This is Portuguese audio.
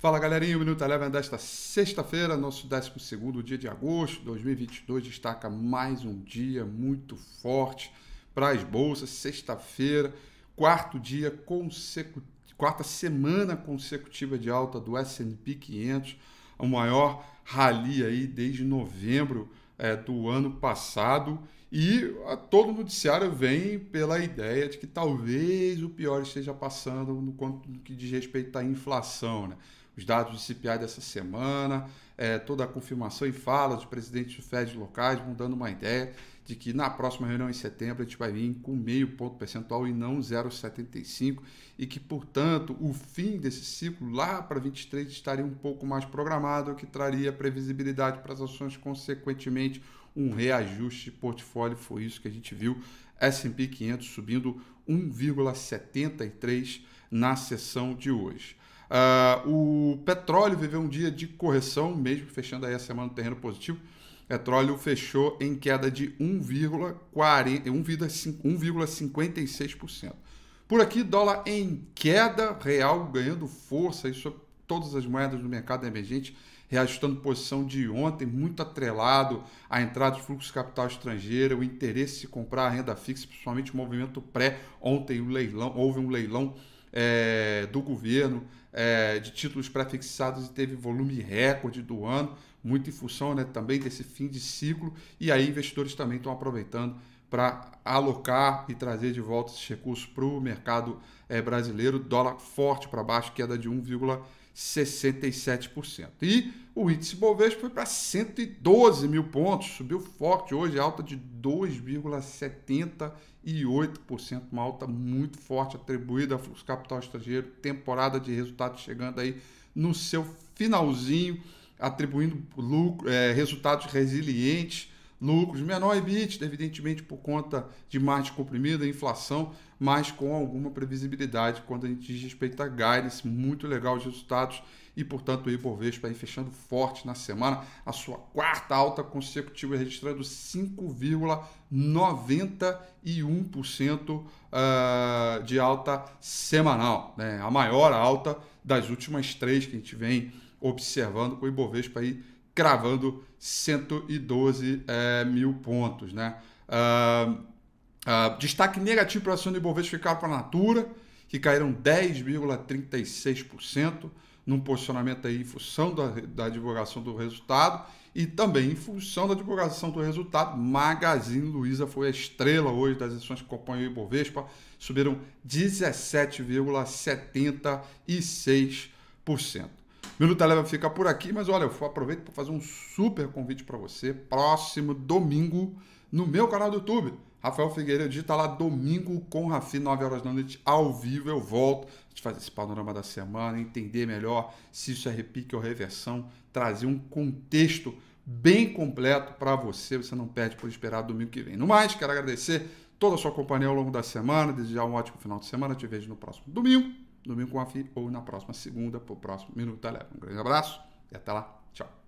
Fala galerinha, o Minuto Eleven desta sexta-feira, nosso 12 dia de agosto de 2022, destaca mais um dia muito forte para as bolsas. Sexta-feira, quarto dia consecutivo, quarta semana consecutiva de alta do SP 500, o maior rally aí desde novembro é, do ano passado. E ah, todo o noticiário vem pela ideia de que talvez o pior esteja passando no quanto que diz respeito à inflação, né? os dados do CPI dessa semana, é, toda a confirmação e fala dos presidentes do FED locais vão dando uma ideia de que na próxima reunião em setembro a gente vai vir com meio ponto percentual e não 0,75 e que, portanto, o fim desse ciclo lá para 23 estaria um pouco mais programado, o que traria previsibilidade para as ações, consequentemente, um reajuste de portfólio. Foi isso que a gente viu. S&P 500 subindo 1,73 na sessão de hoje. Uh, o petróleo viveu um dia de correção, mesmo fechando aí a semana no terreno positivo. petróleo fechou em queda de 1,56%. Por aqui, dólar em queda, real ganhando força aí sobre todas as moedas do mercado emergente, reajustando posição de ontem, muito atrelado à entrada de fluxo de capital estrangeiro, o interesse de comprar a renda fixa, principalmente o movimento pré. Ontem o leilão, houve um leilão é, do governo, é, de títulos prefixados e teve volume recorde do ano, muito em função né, também desse fim de ciclo. E aí investidores também estão aproveitando para alocar e trazer de volta esses recursos para o mercado é, brasileiro. Dólar forte para baixo, queda de 1,5%. 67%. E o índice Bovespa foi para 112 mil pontos, subiu forte hoje, alta de 2,78%, uma alta muito forte atribuída ao fluxo capital estrangeiro, temporada de resultados chegando aí no seu finalzinho, atribuindo lucro, é, resultados resilientes lucros, menor ebit, evidentemente por conta de margem comprimida, inflação, mas com alguma previsibilidade quando a gente diz respeito a guidance, muito legal os resultados e, portanto, o Ibovespa aí fechando forte na semana, a sua quarta alta consecutiva, registrando 5,91% ah, de alta semanal, né? a maior alta das últimas três que a gente vem observando com o Ibovespa aí cravando 112 é, mil pontos. Né? Ah, ah, destaque negativo para a ação do Ibovespa ficaram para a Natura, que caíram 10,36%, num posicionamento aí em função da, da divulgação do resultado. E também em função da divulgação do resultado, Magazine Luiza foi a estrela hoje das ações que acompanham o Ibovespa, subiram 17,76%. Minuto Leva fica por aqui, mas olha, eu aproveito para fazer um super convite para você. Próximo domingo, no meu canal do YouTube. Rafael Figueiredo, digita lá domingo com Rafi, 9 horas da noite, ao vivo. Eu volto te fazer esse panorama da semana, entender melhor se isso é repique ou reversão, trazer um contexto bem completo para você. Você não perde por esperar domingo que vem. No mais, quero agradecer toda a sua companhia ao longo da semana, desejar um ótimo final de semana. Te vejo no próximo domingo domingo com a FI ou na próxima segunda, pro próximo Minuto da Leva. Um grande abraço e até lá. Tchau.